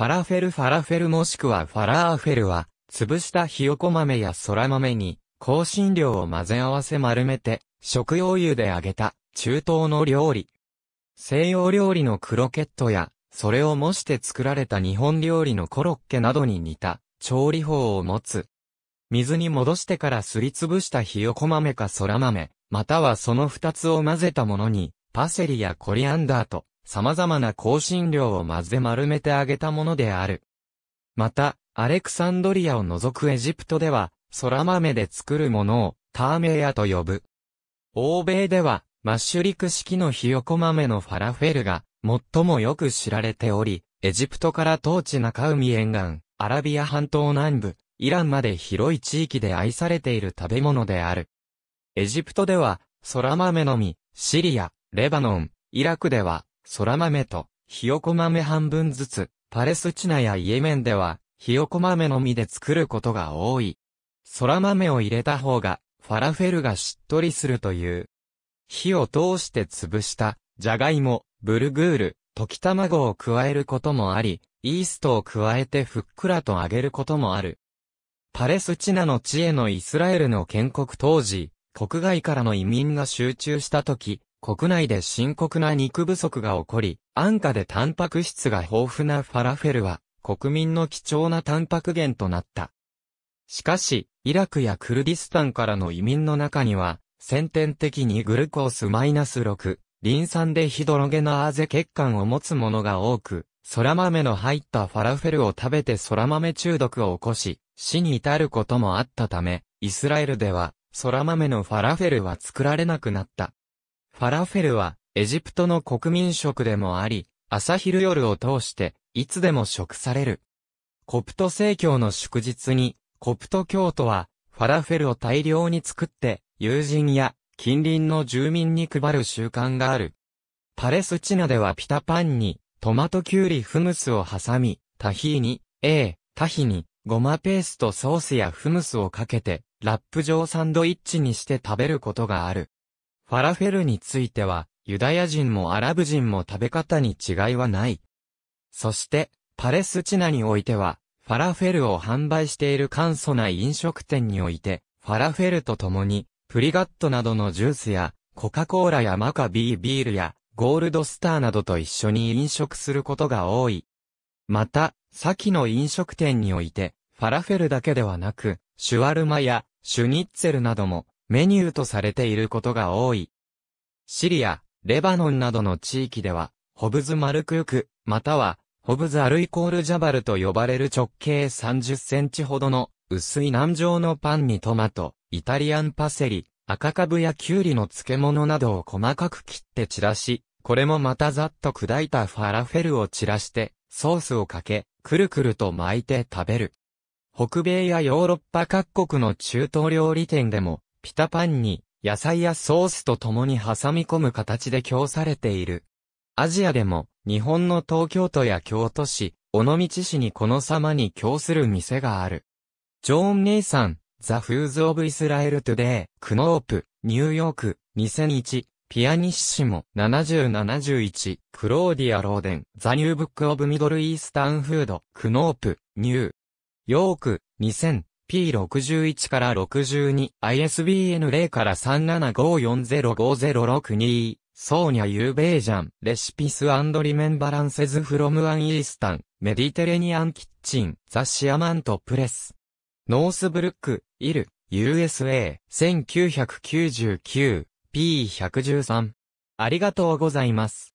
ファラフェルファラフェルもしくはファラーフェルは、潰したひよこ豆やそら豆に、香辛料を混ぜ合わせ丸めて、食用油で揚げた、中東の料理。西洋料理のクロケットや、それを模して作られた日本料理のコロッケなどに似た、調理法を持つ。水に戻してからすりつぶしたひよこ豆かそら豆、またはその二つを混ぜたものに、パセリやコリアンダーと、様々な香辛料を混ぜ丸めてあげたものである。また、アレクサンドリアを除くエジプトでは、空豆で作るものを、ターメヤと呼ぶ。欧米では、マッシュリク式のひよこ豆のファラフェルが、最もよく知られており、エジプトから当地中海沿岸、アラビア半島南部、イランまで広い地域で愛されている食べ物である。エジプトでは、空豆の実、シリア、レバノン、イラクでは、空豆とひよこ豆半分ずつ、パレスチナやイエメンでは、ひよこ豆の実で作ることが多い。空豆を入れた方が、ファラフェルがしっとりするという。火を通して潰した、じゃがいも、ブルグール、溶き卵を加えることもあり、イーストを加えてふっくらと揚げることもある。パレスチナの地へのイスラエルの建国当時、国外からの移民が集中した時、国内で深刻な肉不足が起こり、安価でタンパク質が豊富なファラフェルは、国民の貴重なタンパク源となった。しかし、イラクやクルディスタンからの移民の中には、先天的にグルコース -6、リン酸でヒドロゲナーゼ血管を持つ者が多く、空豆の入ったファラフェルを食べて空豆中毒を起こし、死に至ることもあったため、イスラエルでは、空豆のファラフェルは作られなくなった。ファラフェルは、エジプトの国民食でもあり、朝昼夜を通して、いつでも食される。コプト正教の祝日に、コプト教徒は、ファラフェルを大量に作って、友人や近隣の住民に配る習慣がある。パレスチナではピタパンに、トマトキュウリフムスを挟み、タヒーに、A、タヒに、ゴマペーストソースやフムスをかけて、ラップ状サンドイッチにして食べることがある。ファラフェルについては、ユダヤ人もアラブ人も食べ方に違いはない。そして、パレスチナにおいては、ファラフェルを販売している簡素な飲食店において、ファラフェルと共に、プリガットなどのジュースや、コカ・コーラやマカビービールや、ゴールドスターなどと一緒に飲食することが多い。また、先の飲食店において、ファラフェルだけではなく、シュワルマやシュニッツェルなどもメニューとされていることが多い。シリア、レバノンなどの地域では、ホブズ・マルクーク、または、ホブズ・アルイコール・ジャバルと呼ばれる直径30センチほどの薄い南上のパンにトマト、イタリアンパセリ、赤カブやキュウリの漬物などを細かく切って散らし、これもまたざっと砕いたファラフェルを散らして、ソースをかけ、くるくると巻いて食べる。北米やヨーロッパ各国の中東料理店でも、ピタパンに野菜やソースと共に挟み込む形で供されている。アジアでも日本の東京都や京都市、尾道市にこの様に供する店がある。ジョーン・ネイサン、ザ・フーズ・オブ・イスラエル・トゥデイ、クノープ、ニューヨーク、2001、ピアニッシモ、7071、クローディア・ローデン、ザ・ニューブック・オブ・ミドル・イースタン・フード、クノープ、ニューヨーク、2000、P61 から62、ISBN 0から375405062、ソーニャ・ユーベージャン、レシピスリメンバランセズ・フロム・アン・イースタン、メディテレニアン・キッチン、ザ・シアマント・プレス。ノースブルック、イル、USA、1999、P113。ありがとうございます。